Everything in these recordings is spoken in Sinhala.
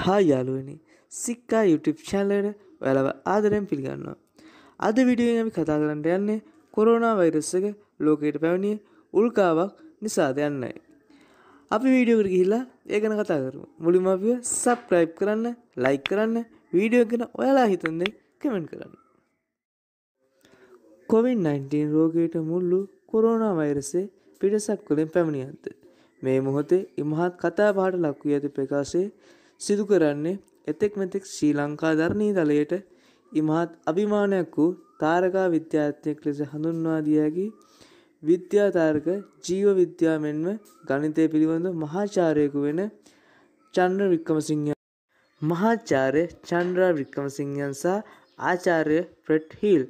ಹಾಯ್ යාළුවනි සික්කා YouTube චැනලට වැලව ආදරයෙන් පිළිගන්නවා. අද විඩියෝම කතා කරන්න යන්නේ කොරෝනා වෛරස්සක ලෝකයට පැවණිය උල්කාවක් නිසාද යන්නයි. අපි වීඩියෝකට ගිහිල්ලා ඒ ගැන කතා කරමු. මුලින්ම අපිව සබ්ස්ක්‍රයිබ් කරන්න, ලයික් කරන්න, වීඩියෝ ගැන ඔයාලා හිතන දේ කමෙන්ට් කරන්න. COVID-19 රෝගයට මුල්ලු corona වෛරසයේ පිටසක්වලින් පැමිණියන්ත. මේ මොහොතේ ඉමහත් කතා බහට ලක් වී ඇති ප්‍රකාශයේ සිදු කරන්නේ එතෙක් මෙතෙක් ශ්‍රී ලංකා ධරණී දළයට ඉමහත් අභිමානයක් වූ තාරකා විද්‍යාත්මයක් ලෙස හඳුන්වා දියකි විද්‍යාතාරක ජීව විද්‍යා මෙන්ම ගණිතය පිළිබඳ මහාචාරයකු වෙන චන්ද්‍ර වික්කමසිංහ මහාචාර්ය චන්ද්‍රා වික්කමසිංහන් සහ ආචාර්ය ෆ්‍රෙට් හිල්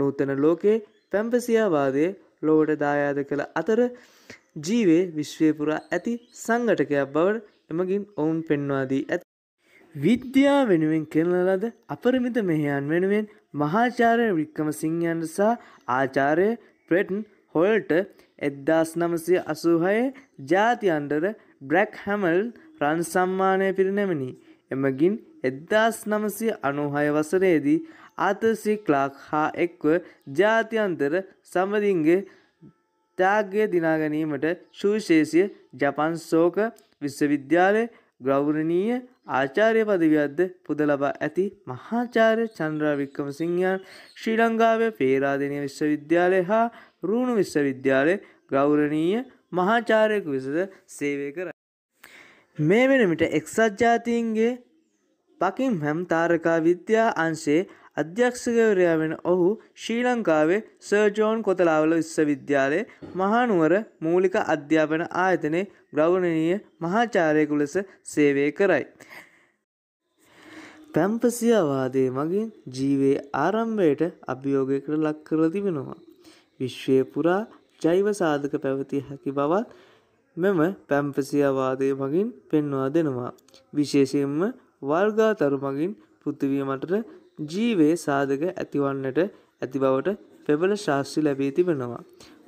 නූතන ලෝකයේ පැම්පසියාවාදය ලොවට දායාද කළ අතර ජීවේ විශ්වය පුරා ඇති සංගටකයක් බවට එමගින් ඔවුන් පෙන්වාදී ඇත. විද්‍යා වෙනුවෙන් කෙරලලද අපරමිත මෙහයන් වෙනුවෙන් මහාචාරය වික්කම සිංහයන්ට සහ ආචාරය ප්‍රෙටන් හොල්ට එද්දාස් නමසය අසූහයේ ජාති අන්ඩර බ්‍රැක් හැමල් රන් සම්මානය පිරිනැමනි. එමගින් එද්දාස් නමසය අනුහය වසරේදී ආතසි ක්ලාක් හා එක්ව ජාතියන්තර සමදින්ගේ ත්‍යාගය දිනාගැනීමට ශුවිශේෂය ජපන් සෝක විශ්වවිද්‍යාලය ගෞරණීය ආචාර්ය පදවියක්ද පුද ලබා ඇති මහාචාර්ය චන්ද්‍රා වික්‍රමසිංහයන් ශ්‍රී ලංකාවේ පේරාදෙණිය විශ්වවිද්‍යාලය හා රුණු විශ්වවිද්‍යාලය ගෞරණීය මහාචාර්යක විසඳ සේවය කර. මේ වෙනමිට එක්සත් ජාතීන්ගේ පකින් හැම් තාරකා විද්‍යා අංශේ අධ්‍යක්ෂකවරයා වෙන ඔහු ශ්‍රී ලංකාවේ සර් ජෝන් කොතලාවල විශ්වවිද්‍යාලයේ මහනුවර මූලික අධ්‍යාපන ආයතනයේ ගෞරවනීය මහාචාර්යකු ලෙස සේවය කරයි. පැම්පසියාවාදයේ මගින් ජීවයේ ආරම්භයට අභියෝගයකට ලක් කරලා තිබෙනවා. විශ්වය පුරා ජෛව සාධක පැවතිය හැකි බවත් මෙම පැම්පසියාවාදය මගින් පෙන්වා දෙනවා. විශේෂයෙන්ම වල්ගාතරු මගින් පෘථිවිය මටට ජීවේ සාධක ඇතිවන්නට ඇති බවට ප්‍රබල ශාස්ත්‍රි ලැබී තිබෙනවා.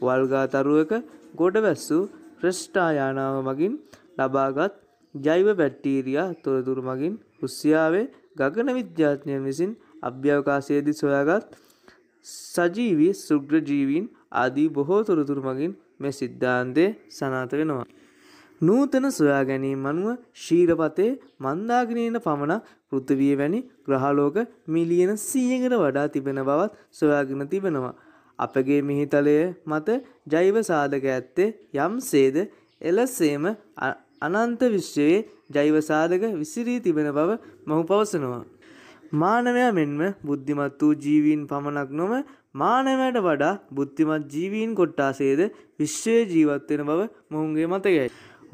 වල්ගා තරුවක ගොඩවැස්සු ක්‍රෂ්ඨායානාව මගින් ලබාගත් ජෛව බැක්ටීරියා තොරතුරු මගින් රුසියාවේ ගගන විද්‍යාඥයන් විසින් අභ්‍යවකාශයේදී සොයාගත් සජීවී සුග්‍රජීවීන් ආදී බොහෝ තොරතුරු මගින් මේ සිද්ධාන්තය සනාත වෙනවා. නූතන සොයාගැනීම් අනුව ශීරපතේ මන්දාගනයට පමණක් පෘථවිය වැනි ග්‍රහලෝක මිලියන සියකට වඩා තිබෙන බවත් සොයාගෙන තිබෙනවා. අපගේ මිහිතලය මත ජෛව සාධක ඇත්තේ යම් සේද එලස්සේම අනන්ත විශ්වයේ ජෛවසාධක විසිරී තිබෙන බව මහු පවසනවා. මානවයා මෙන්ම බුද්ධිමත් වූ ජීවීන් පමණක් නොම මානවයට වඩා බුද්ධිමත් ජීවීන් කොට්ටාසේද විශ්වය ජීවත්වෙන බව මොහුන්ගේ මතකයි.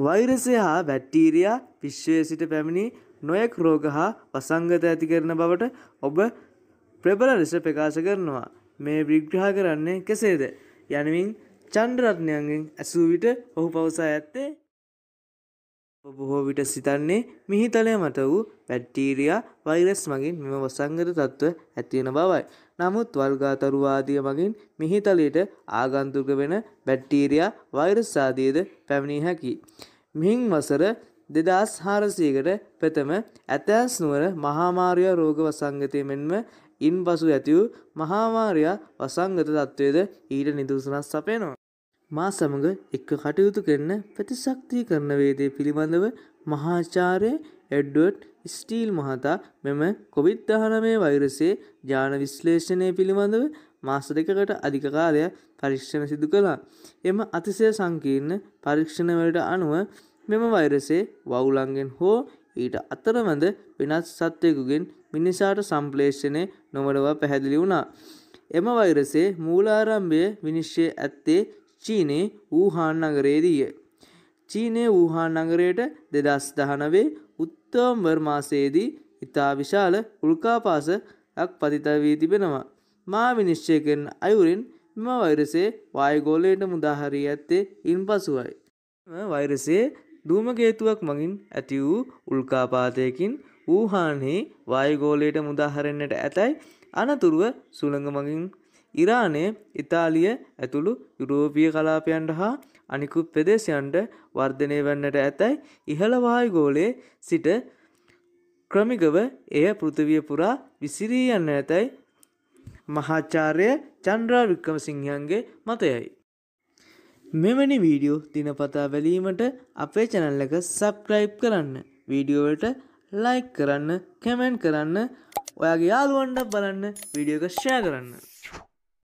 වෛරසය හා බැක්ටීරයා විශ්වය සිට පැමිණි නොයෙක් රෝග හා වසංගත ඇති කරන බවට ඔබ ප්‍රබල ලෙස ප්‍රකාශ කරනවා. මේ විග්‍රහ කරන්නේ කෙසේද. යනුවින් චන්ද්‍රරත්නයන්ගෙන් ඇසූ විට ඔහු පවසා ඇත්තේ බොහෝ විට සිතන්නේ මිහිතලය මත වූ බැක්ටීරියා වෛරස් මගින් මෙම වසංගත තත්ත්ව ඇතිවෙන බවයි. නමුත් වල්ගාතරුවාදිය මගින් මිහිතලයට ආගන්තුක වෙන බැක්ටීරියා වෛරස් ආදියද පැමිණිය හැකි. මිහින් වසර දෙදස් හාරසයකට ප්‍රථම ඇතැස් නුවර මහාමාරය රෝග වසංගතය මෙන්ම ඉන් පසු ඇතිවූ මහාමාරයා වසංගත තත්ත්වයද ඊට නිදුසනස් සපයනවා. මා සමඟ එක්ක කටයුතු කරන ප්‍රතිශක්තිය කරන වේදේ පිළිබඳව මහාචාරය එඩ්වඩ් ස්ටීල් මහතා මෙම කොවිත් දහනමය වෛරසේ ජාන විශ්ලේෂණය පිළිබඳව මාස දෙකකට අධික කාලයක් පරීක්ෂණ සිදු කළා. එම අතිශය සංකීර්ණ පරීක්ෂණවලට අනුව මෙම වෛරසේ වවුලන්ගෙන් හෝ ඊට අතරමඳ වෙනත් සත්වයකුගෙන් මිනිසාට සම්පලේෂණය නොවනවා පැහැදිලි වුණා. එම වෛරසේ මූලාරම්භය විනිශ්චය ඇත්තේ චීනේ වූහාන් නගරයේදීය. චීනය වූහාන් නගරයට දෙදස් දහනවේ උත්තෝම්වර් මාසයේදී ඉතා විශාල උල්කාපාසයක් පතිත වී තිබෙනවා. මා විනිශ්චය කරන අයුරින් මෙම වෛරසේ වායගෝලයට මුදාහරී ඇත්තේ ඉන් පසුවයි. වෛරසේ දූමකේතුවක් මගින් ඇති වූ උල්කාපාතයකින් වූහාන්හි වායගෝලයට මුදාහරෙන්න්නට ඇතැයි අනතුරුව සුළඟ මගින් ඉරානය ඉතාලිය ඇතුළු යුරෝපිය කලාපයන්ට හා අනිකුත් ප්‍රදේශයන්ට වර්ධනය වන්නට ඇතැයි ඉහළවායුගෝලයේ සිට ක්‍රමිකව එය පෘථවිය පුරා විසිරී යන්න ඇතැයි මහාචාර්ය චන්ද්‍රා වික්‍රමසිංහයන්ගේ මතයයි. මෙවැනි වීඩියෝ දිනපතා වැලීමට අපේ චැනල් එක සබ්ක්‍රයිබ් කරන්න වීඩියෝවලට ලයික් කරන්න කැමෙන්ට් කරන්න ඔයාගේ යාළුවන්ට බලන්න වීඩියෝක ෂෑ කරන්න